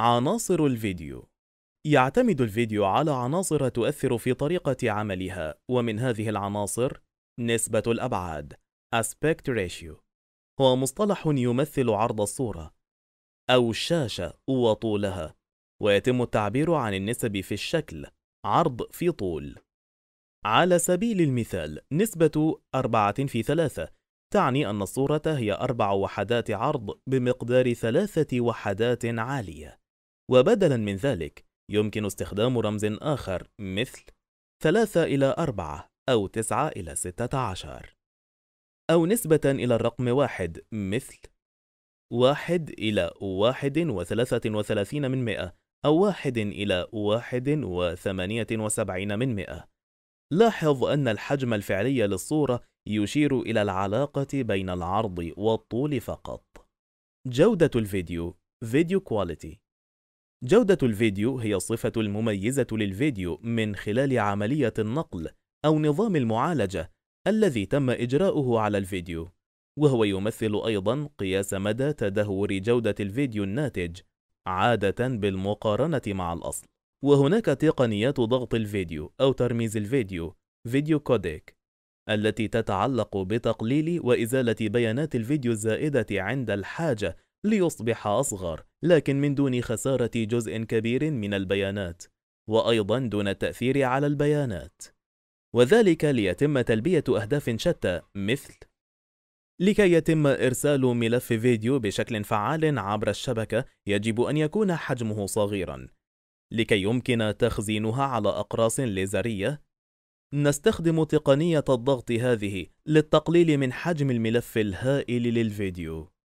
عناصر الفيديو يعتمد الفيديو على عناصر تؤثر في طريقة عملها ومن هذه العناصر نسبة الأبعاد aspect ratio هو مصطلح يمثل عرض الصورة أو الشاشة وطولها ويتم التعبير عن النسب في الشكل عرض في طول على سبيل المثال نسبة 4 في 3 تعني أن الصورة هي أربع وحدات عرض بمقدار ثلاثة وحدات عالية وبدلا من ذلك يمكن استخدام رمز آخر مثل 3 إلى 4 أو 9 إلى 16 أو نسبة إلى الرقم 1 مثل 1 إلى 1.33 من مئة أو 1 إلى 1.78 من مئة لاحظ أن الحجم الفعلي للصورة يشير إلى العلاقة بين العرض والطول فقط جودة الفيديو Video Quality جودة الفيديو هي الصفة المميزة للفيديو من خلال عملية النقل أو نظام المعالجة الذي تم إجراؤه على الفيديو، وهو يمثل أيضًا قياس مدى تدهور جودة الفيديو الناتج عادة بالمقارنة مع الأصل. وهناك تقنيات ضغط الفيديو أو ترميز الفيديو فيديو كوديك التي تتعلق بتقليل وإزالة بيانات الفيديو الزائدة عند الحاجة ليصبح أصغر لكن من دون خسارة جزء كبير من البيانات وأيضا دون التأثير على البيانات وذلك ليتم تلبية أهداف شتى مثل لكي يتم إرسال ملف فيديو بشكل فعال عبر الشبكة يجب أن يكون حجمه صغيرا لكي يمكن تخزينها على أقراص ليزرية نستخدم تقنية الضغط هذه للتقليل من حجم الملف الهائل للفيديو